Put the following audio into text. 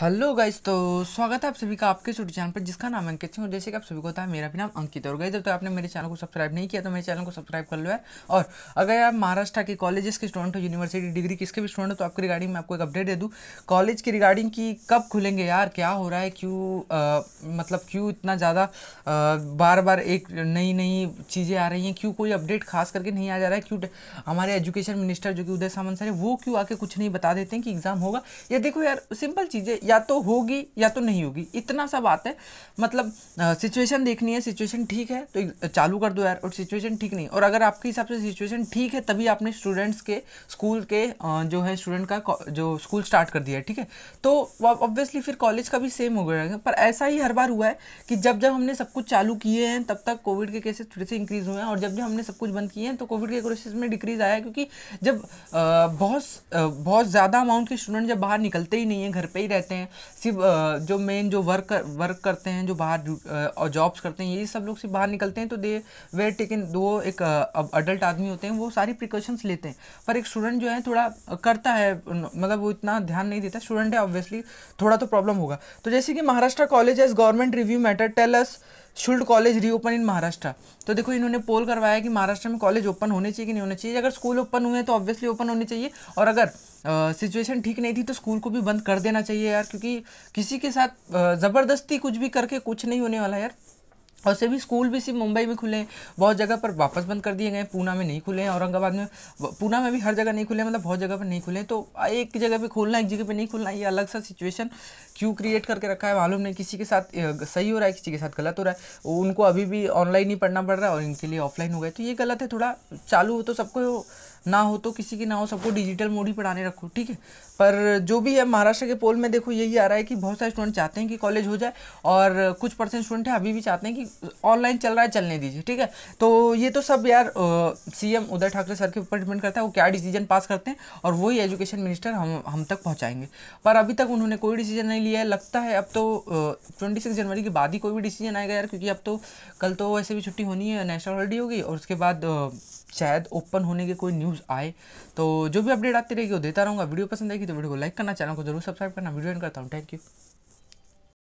hello guys तो स्वागत है आप सभी का आपके छोटे चैनल पर जिसका नाम अंकित सिंह और जैसे कि आप सभी को पता है मेरा भी नाम अंकित और गाइस जब तो आपने मेरे चैनल को सब्सक्राइब नहीं किया तो मेरे चैनल को सब्सक्राइब कर लो है और अगर आप महाराष्ट्र के कॉलेजेस के स्टूडेंट हो यूनिवर्सिटी डिग्री किसके भी स्टूडेंट हो तो आपके रिगार्डिंग मैं आपको एक अपडेट दे दूँ कॉलेज की रिगार्डिंग की कब खुलेंगे यार क्या हो रहा है क्यों मतलब क्यों इतना ज़्यादा बार बार एक नई नई चीज़ें आ रही हैं क्यों कोई अपडेट खास करके नहीं आ जा रहा है क्यों हमारे एजुकेशन मिनिस्टर जो कि उदय सामंत सर है वो क्यों आके कुछ नहीं बता देते हैं कि एग्ज़ाम होगा या देखो यार सिंपल चीज़ें या तो होगी या तो नहीं होगी इतना सा बात है मतलब सिचुएशन देखनी है सिचुएशन ठीक है तो चालू कर दो यार और सिचुएशन ठीक नहीं और अगर आपके हिसाब से सिचुएशन ठीक है तभी आपने स्टूडेंट्स के स्कूल के जो है स्टूडेंट का जो स्कूल स्टार्ट कर दिया है ठीक है तो ऑब्वियसली फिर कॉलेज का भी सेम हो गया पर ऐसा ही हर बार हुआ है कि जब जब हमने सब कुछ चालू किए हैं तब तक कोविड के केसेस फिर से इंक्रीज़ हुए हैं और जब जब हमने सब कुछ बंद किए हैं तो कोविड के केसेस में डिक्रीज़ आया क्योंकि जब बहुत बहुत ज़्यादा अमाउंट के स्टूडेंट जब बाहर निकलते ही नहीं है घर पर ही रहते हैं करते हैं सिर्फ जो मेन जो वर्क वर्क करते हैं जो बाहर और जॉब्स करते हैं ये सब लोग सिर्फ बाहर निकलते हैं तो दे वेर टेकन दो एक अब अडल्ट आदमी होते हैं वो सारी प्रिकॉशंस लेते हैं पर एक स्टूडेंट जो है थोड़ा करता है मतलब वो इतना ध्यान नहीं देता स्टूडेंट है ऑब्वियसली थोड़ा तो प्रॉब्लम होगा तो जैसे कि Maharashtra college as government review matter tells should college reopen in Maharashtra तो देखो इन्होंने पोल करवाया कि महाराष्ट्र में कॉलेज ओपन होने चाहिए कि नहीं होने चाहिए अगर स्कूल ओपन हुए हैं तो ऑब्वियसली ओपन होने चाहिए और अगर सिचुएशन ठीक नहीं थी तो स्कूल को भी बंद कर देना चाहिए यार क्योंकि किसी के साथ ज़बरदस्ती कुछ भी करके कुछ नहीं होने वाला यार और सभी स्कूल भी सिर्फ मुंबई में खुले हैं बहुत जगह पर वापस बंद कर दिए गए हैं पूना में नहीं खुले हैं औरंगाबाद में पूना में भी हर जगह नहीं खुले मतलब बहुत जगह पर नहीं खुले तो एक जगह पे खोलना एक जगह पे नहीं खुलना ये अलग सा सिचुएशन क्यों क्रिएट करके रखा है मालूम नहीं किसी के साथ सही हो रहा है किसी के साथ गलत हो रहा है उनको अभी भी ऑनलाइन ही पढ़ना पड़ रहा है और इनके लिए ऑफलाइन हो गए तो ये गलत है थोड़ा चालू हो तो सबको ना हो तो किसी की ना हो सबको डिजिटल मोड ही पढ़ाने रखो ठीक है पर जो भी है महाराष्ट्र के पोल में देखो यही आ रहा है कि बहुत सारे स्टूडेंट चाहते हैं कि कॉलेज हो जाए और कुछ परसेंट स्टूडेंट हैं अभी भी चाहते हैं कि ऑनलाइन चल रहा है चलने दीजिए ठीक है तो ये तो सब यार सीएम उद्धव ठाकरे सर के ऊपर डिपेंड करता है वो क्या डिसीजन पास करते हैं और वही एजुकेशन मिनिस्टर हम हम तक पहुँचाएंगे पर अभी तक उन्होंने कोई डिसीजन नहीं लिया है लगता है अब तो ट्वेंटी सिक्स जनवरी के बाद ही कोई भी डिसीजन आएगा यार क्योंकि अब तो कल तो वैसे भी छुट्टी होनी है नेशनल हॉलीडे होगी और उसके बाद शायद ओपन होने की कोई न्यूज़ आए तो जो भी अपडेट आती रहेगी वो देता रहूँगा वीडियो पसंद आएगी तो वीडियो को लाइक करना चैनल को जरूर सब्सक्राइब करना वीडियो एंड करता हूँ थैंक यू